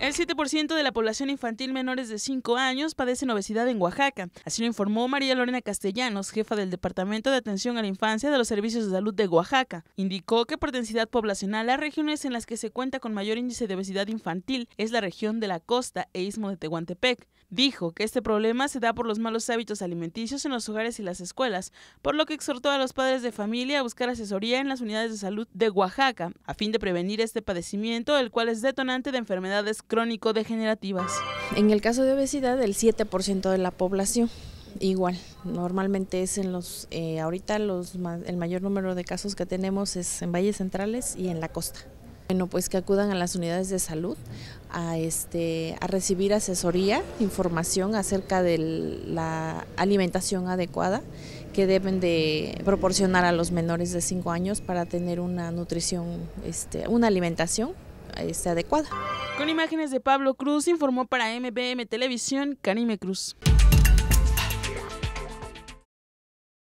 El 7% de la población infantil menores de 5 años padece obesidad en Oaxaca. Así lo informó María Lorena Castellanos, jefa del Departamento de Atención a la Infancia de los Servicios de Salud de Oaxaca. Indicó que por densidad poblacional las regiones en las que se cuenta con mayor índice de obesidad infantil es la región de la costa e istmo de Tehuantepec. Dijo que este problema se da por los malos hábitos alimenticios en los hogares y las escuelas, por lo que exhortó a los padres de familia a buscar asesoría en las unidades de salud de Oaxaca, a fin de prevenir este padecimiento, el cual es detonante de enfermedades crónico-degenerativas. En el caso de obesidad, el 7% de la población. Igual, normalmente es en los, eh, ahorita los, el mayor número de casos que tenemos es en valles centrales y en la costa. Bueno, pues que acudan a las unidades de salud a, este, a recibir asesoría, información acerca de la alimentación adecuada que deben de proporcionar a los menores de 5 años para tener una nutrición, este, una alimentación este, adecuada. Con imágenes de Pablo Cruz informó para MBM Televisión Canime Cruz.